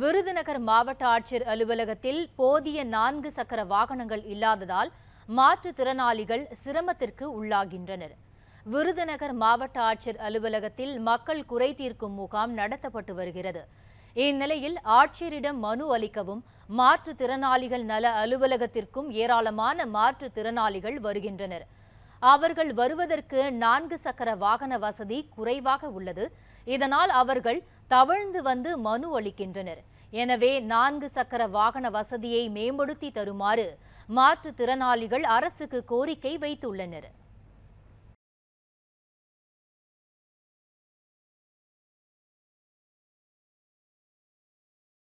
விருதுநகர் மாவட்ட ஆட்சியர் அலுவலகத்தில் போதிய நான்கு சக்கர வாகனங்கள் இல்லாததால் மாற்றுத்திறனாளிகள் சிரமத்திற்கு உள்ளாகின்றனர் விருதுநகர் மாவட்ட ஆட்சியர் அலுவலகத்தில் மக்கள் குறை தீர்க்கும் முகாம் நடத்தப்பட்டு வருகிறது இந்நிலையில் ஆட்சியரிடம் மனு அளிக்கவும் மாற்றுத்திறனாளிகள் நல அலுவலகத்திற்கும் ஏராளமான மாற்றுத்திறனாளிகள் வருகின்றனர் அவர்கள் வருவதற்கு நான்கு சக்கர வாகன வசதி குறைவாக உள்ளது இதனால் அவர்கள் தவழ்ந்து வந்து மனு அளிக்கின்றனர் எனவே நான்கு சக்கர வாகன வசதியை மேம்படுத்தி தருமாறு மாற்றுத்திறனாளிகள் அரசுக்கு கோரிக்கை வைத்துள்ளனர்